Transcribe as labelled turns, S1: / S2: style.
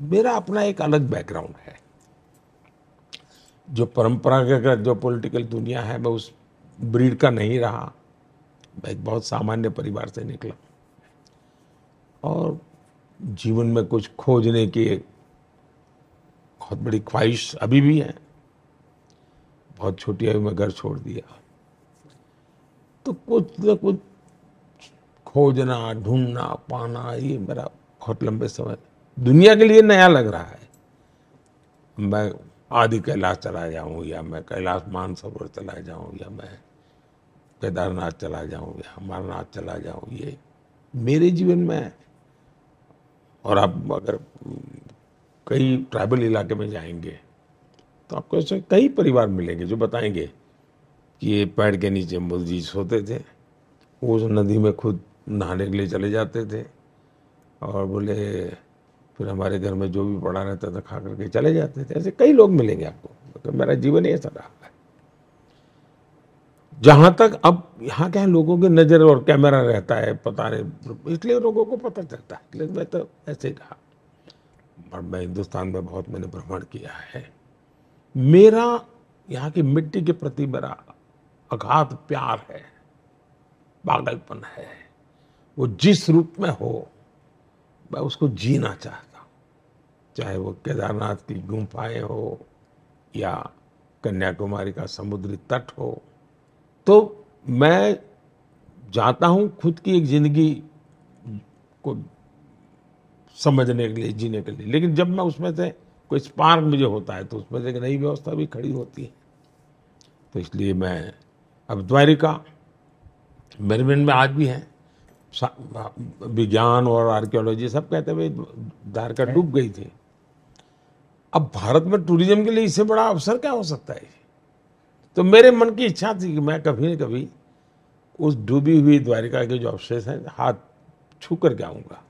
S1: मेरा अपना एक अलग बैकग्राउंड है जो परंपरागत जो पॉलिटिकल दुनिया है मैं उस ब्रीड का नहीं रहा मैं एक बहुत सामान्य परिवार से निकला और जीवन में कुछ खोजने की एक बहुत बड़ी ख्वाहिश अभी भी है बहुत छोटी आयु में घर छोड़ दिया तो कुछ न कुछ खोजना ढूंढना पाना ये मेरा बहुत लंबे समय दुनिया के लिए नया लग रहा है मैं आदि कैलाश चला जाऊँ या मैं कैलाश मानसरोवर चला जाऊँ या मैं केदारनाथ चला जाऊँ या अमरनाथ चला जाऊँ ये मेरे जीवन में और आप अगर कई ट्राइबल इलाके में जाएंगे तो आपको ऐसे कई परिवार मिलेंगे जो बताएंगे कि ये पेड़ के नीचे मोदी जी सोते थे वो उस नदी में खुद नहाने के लिए चले जाते थे और बोले फिर हमारे घर में जो भी पड़ा रहता था खा करके चले जाते थे ऐसे कई लोग मिलेंगे आपको तो मेरा जीवन ही ऐसा रहा है जहां तक अब यहाँ क्या लोगों की नज़र और कैमरा रहता है पता नहीं इसलिए लोगों को पता चलता है लेकिन मैं तो ऐसे ही कहा और मैं हिंदुस्तान में बहुत मैंने भ्रमण किया है मेरा यहाँ की मिट्टी के प्रति मेरा अघात प्यार है पागलपन है वो जिस रूप में हो मैं उसको जीना चाहता चाहे वो केदारनाथ की गुंफाएं हो या कन्याकुमारी का समुद्री तट हो तो मैं जाता हूँ खुद की एक ज़िंदगी को समझने के लिए जीने के लिए लेकिन जब मैं उसमें से कोई स्पार्क मुझे होता है तो उसमें से एक नई व्यवस्था भी खड़ी होती है तो इसलिए मैं अब द्वारिका मेरे मन में आज भी है विज्ञान और आर्कियोलॉजी सब कहते हुए द्वारका डूब गई थी अब भारत में टूरिज्म के लिए इससे बड़ा अवसर क्या हो सकता है तो मेरे मन की इच्छा थी कि मैं कभी न कभी उस डूबी हुई द्वारिका के जो अवशेष हैं हाथ छू कर के आऊँगा